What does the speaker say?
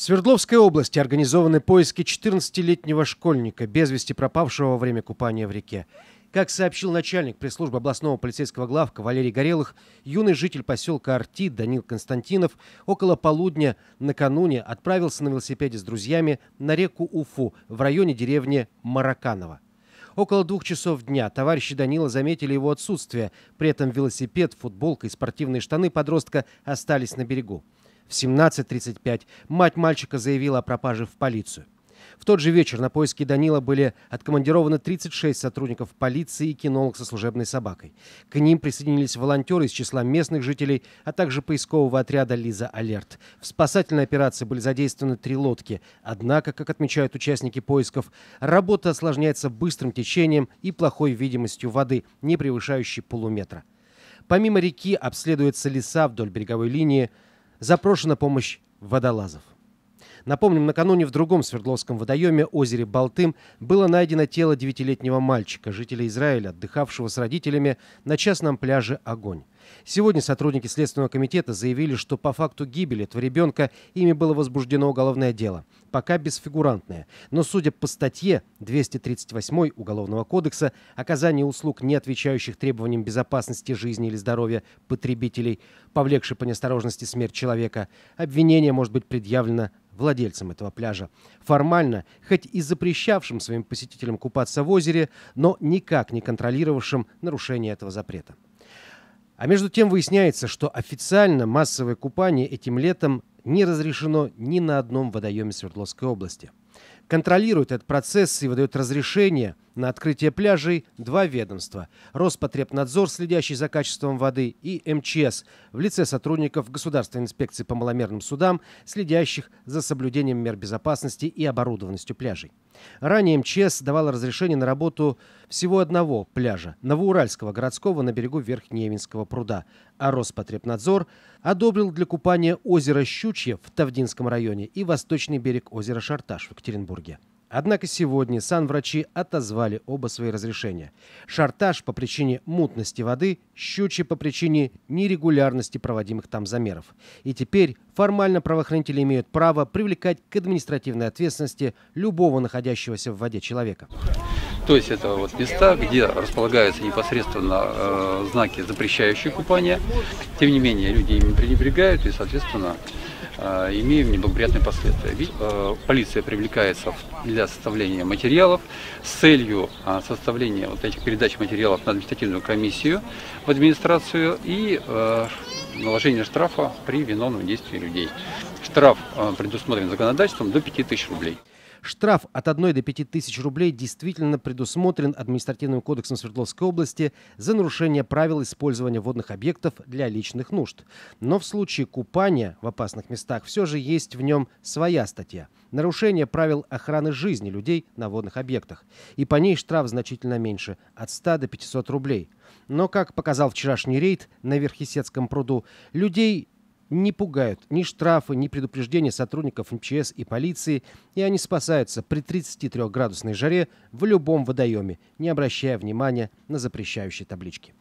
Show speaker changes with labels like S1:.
S1: В Свердловской области организованы поиски 14-летнего школьника, без вести пропавшего во время купания в реке. Как сообщил начальник пресс-службы областного полицейского главка Валерий Горелых, юный житель поселка Арти Данил Константинов около полудня накануне отправился на велосипеде с друзьями на реку Уфу в районе деревни Мараканово. Около двух часов дня товарищи Данила заметили его отсутствие. При этом велосипед, футболка и спортивные штаны подростка остались на берегу. В 17.35 мать мальчика заявила о пропаже в полицию. В тот же вечер на поиски Данила были откомандированы 36 сотрудников полиции и кинолог со служебной собакой. К ним присоединились волонтеры из числа местных жителей, а также поискового отряда «Лиза Алерт». В спасательной операции были задействованы три лодки. Однако, как отмечают участники поисков, работа осложняется быстрым течением и плохой видимостью воды, не превышающей полуметра. Помимо реки обследуются леса вдоль береговой линии, запрошена помощь водолазов. Напомним, накануне в другом Свердловском водоеме, озере Балтым, было найдено тело девятилетнего мальчика, жителя Израиля, отдыхавшего с родителями на частном пляже «Огонь». Сегодня сотрудники Следственного комитета заявили, что по факту гибели этого ребенка ими было возбуждено уголовное дело. Пока безфигурантное. Но судя по статье 238 Уголовного кодекса «Оказание услуг, не отвечающих требованиям безопасности жизни или здоровья потребителей, повлекшей по неосторожности смерть человека», обвинение может быть предъявлено владельцем этого пляжа, формально, хоть и запрещавшим своим посетителям купаться в озере, но никак не контролировавшим нарушение этого запрета. А между тем выясняется, что официально массовое купание этим летом не разрешено ни на одном водоеме Свердловской области. Контролирует этот процесс и выдает разрешение – на открытие пляжей два ведомства – Роспотребнадзор, следящий за качеством воды, и МЧС в лице сотрудников Государственной инспекции по маломерным судам, следящих за соблюдением мер безопасности и оборудованностью пляжей. Ранее МЧС давала разрешение на работу всего одного пляжа – Новоуральского городского на берегу Верхневинского пруда, а Роспотребнадзор одобрил для купания озеро Щучье в Тавдинском районе и восточный берег озера Шарташ в Екатеринбурге. Однако сегодня санврачи отозвали оба свои разрешения. Шартаж по причине мутности воды, Щучи по причине нерегулярности проводимых там замеров. И теперь формально правоохранители имеют право привлекать к административной ответственности любого находящегося в воде человека. То есть
S2: это вот места, где располагаются непосредственно э, знаки, запрещающие купание. Тем не менее, люди ими пренебрегают и, соответственно, Э, имеем неблагоприятные последствия. Э, полиция привлекается для составления материалов с целью э, составления вот этих передач материалов на административную комиссию в администрацию и наложения штрафа при виновном действии людей. Штраф предусмотрен законодательством до 5000 рублей.
S1: Штраф от 1 до 5 тысяч рублей действительно предусмотрен Административным кодексом Свердловской области за нарушение правил использования водных объектов для личных нужд. Но в случае купания в опасных местах все же есть в нем своя статья – нарушение правил охраны жизни людей на водных объектах. И по ней штраф значительно меньше – от 100 до 500 рублей. Но, как показал вчерашний рейд на Верхесецком пруду, людей не пугают ни штрафы, ни предупреждения сотрудников МЧС и полиции, и они спасаются при 33-градусной жаре в любом водоеме, не обращая внимания на запрещающие таблички.